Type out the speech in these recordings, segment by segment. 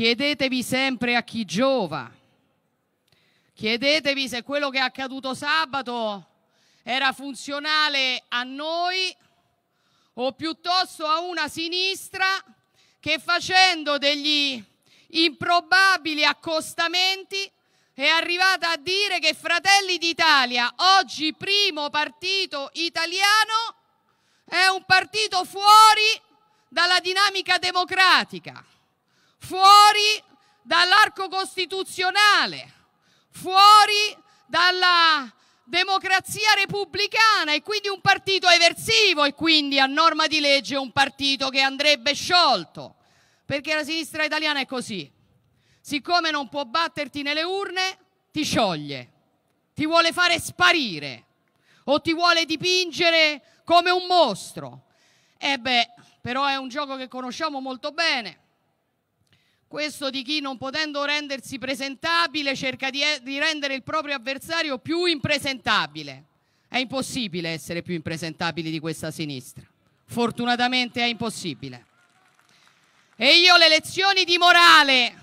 Chiedetevi sempre a chi giova. Chiedetevi se quello che è accaduto sabato era funzionale a noi o piuttosto a una sinistra che facendo degli improbabili accostamenti è arrivata a dire che Fratelli d'Italia, oggi primo partito italiano, è un partito fuori dalla dinamica democratica fuori dall'arco costituzionale, fuori dalla democrazia repubblicana e quindi un partito eversivo e quindi a norma di legge un partito che andrebbe sciolto, perché la sinistra italiana è così, siccome non può batterti nelle urne ti scioglie, ti vuole fare sparire o ti vuole dipingere come un mostro. E eh beh, però è un gioco che conosciamo molto bene questo di chi non potendo rendersi presentabile cerca di, di rendere il proprio avversario più impresentabile. È impossibile essere più impresentabili di questa sinistra. Fortunatamente è impossibile. E io le lezioni di morale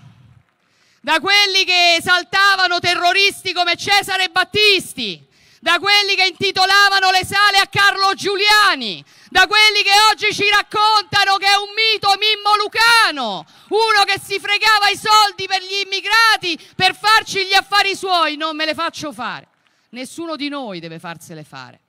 da quelli che esaltavano terroristi come Cesare Battisti, da quelli che intitolavano le sale a Carlo Giuliani, da quelli che oggi ci raccontano che è un detto Mimmo Lucano, uno che si fregava i soldi per gli immigrati per farci gli affari suoi, non me le faccio fare. Nessuno di noi deve farsele fare.